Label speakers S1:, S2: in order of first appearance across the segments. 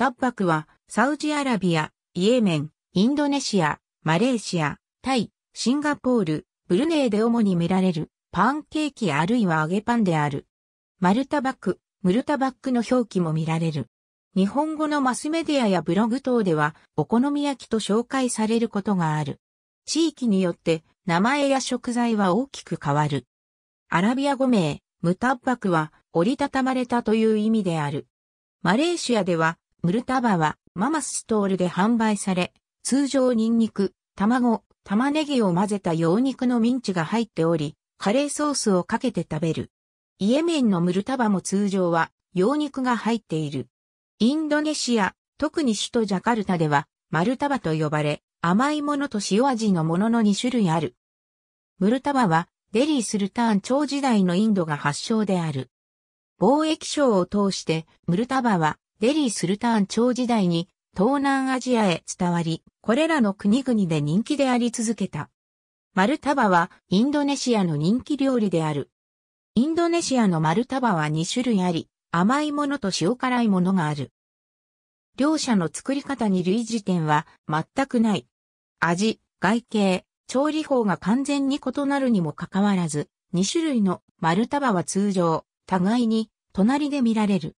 S1: タッバクは、サウジアラビア、イエメン、インドネシア、マレーシア、タイ、シンガポール、ブルネイで主に見られる、パンケーキあるいは揚げパンである。マルタバク、ムルタバックの表記も見られる。日本語のマスメディアやブログ等では、お好み焼きと紹介されることがある。地域によって、名前や食材は大きく変わる。アラビア語名、ムタッバクは、折りたたまれたという意味である。マレーシアでは、ムルタバはママスストールで販売され、通常ニンニク、卵、玉ねぎを混ぜた羊肉のミンチが入っており、カレーソースをかけて食べる。イエメンのムルタバも通常は羊肉が入っている。インドネシア、特に首都ジャカルタでは、マルタバと呼ばれ、甘いものと塩味のものの2種類ある。ムルタバは、デリー・スルターン朝時代のインドが発祥である。貿易省を通して、ムルタバはデリー・スルターン朝時代に東南アジアへ伝わり、これらの国々で人気であり続けた。マルタバはインドネシアの人気料理である。インドネシアのマルタバは2種類あり、甘いものと塩辛いものがある。両者の作り方に類似点は全くない。味、外形、調理法が完全に異なるにもかかわらず、2種類の丸ルタバは通常、互いに隣で見られる。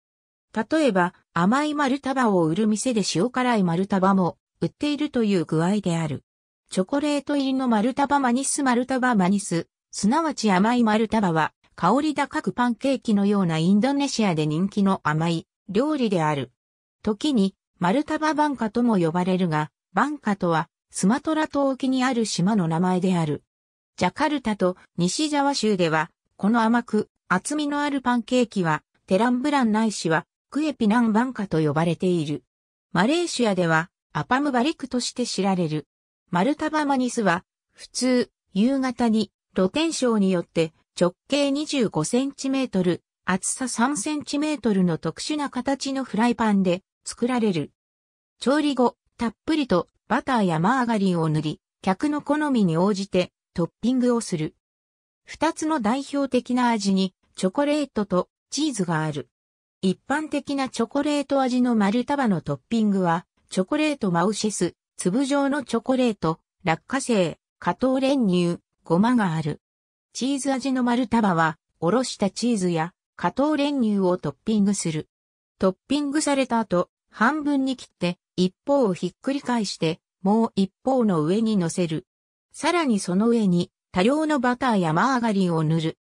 S1: 例えば、甘い丸束を売る店で塩辛い丸束も売っているという具合である。チョコレート入りの丸束マニス丸束マニス、すなわち甘い丸束は、香り高くパンケーキのようなインドネシアで人気の甘い料理である。時に、丸束バンカとも呼ばれるが、バンカとは、スマトラ島沖にある島の名前である。ジャカルタと西ジャワ州では、この甘く、厚みのあるパンケーキは、テランブランないしは、クエピナンバンカと呼ばれている。マレーシアではアパムバリクとして知られる。マルタバマニスは普通夕方に露天商によって直径25センチメートル、厚さ3センチメートルの特殊な形のフライパンで作られる。調理後、たっぷりとバターやマーガリンを塗り、客の好みに応じてトッピングをする。二つの代表的な味にチョコレートとチーズがある。一般的なチョコレート味の丸束のトッピングは、チョコレートマウシス、粒状のチョコレート、落花生、加糖練乳、ごまがある。チーズ味の丸束は、おろしたチーズや加糖練乳をトッピングする。トッピングされた後、半分に切って一方をひっくり返して、もう一方の上に乗せる。さらにその上に多量のバターやマーガリンを塗る。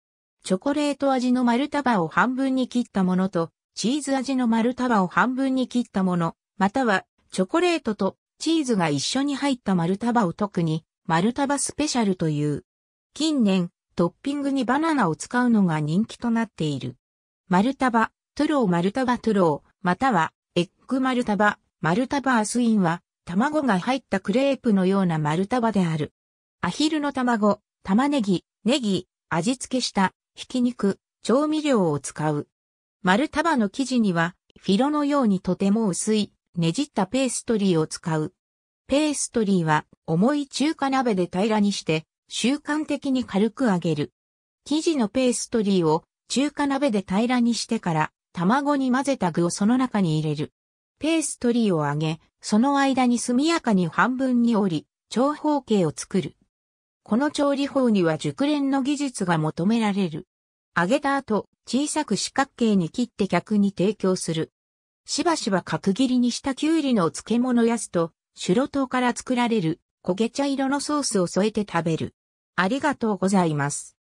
S1: チョコレート味の丸束を半分に切ったものとチーズ味の丸束を半分に切ったもの、または、チョコレートとチーズが一緒に入った丸束を特に、丸束スペシャルという。近年、トッピングにバナナを使うのが人気となっている。丸束、トゥロー丸束トゥロー、または、エッグ丸束、丸束アスインは、卵が入ったクレープのような丸束である。アヒルの卵、玉ねぎ、ネギ、味付けした、ひき肉、調味料を使う。丸束の生地には、フィロのようにとても薄い、ねじったペーストリーを使う。ペーストリーは、重い中華鍋で平らにして、習慣的に軽く揚げる。生地のペーストリーを、中華鍋で平らにしてから、卵に混ぜた具をその中に入れる。ペーストリーを揚げ、その間に速やかに半分に折り、長方形を作る。この調理法には熟練の技術が求められる。揚げた後、小さく四角形に切って客に提供する。しばしば角切りにしたきゅうりの漬物やすと、白糖から作られる焦げ茶色のソースを添えて食べる。ありがとうございます。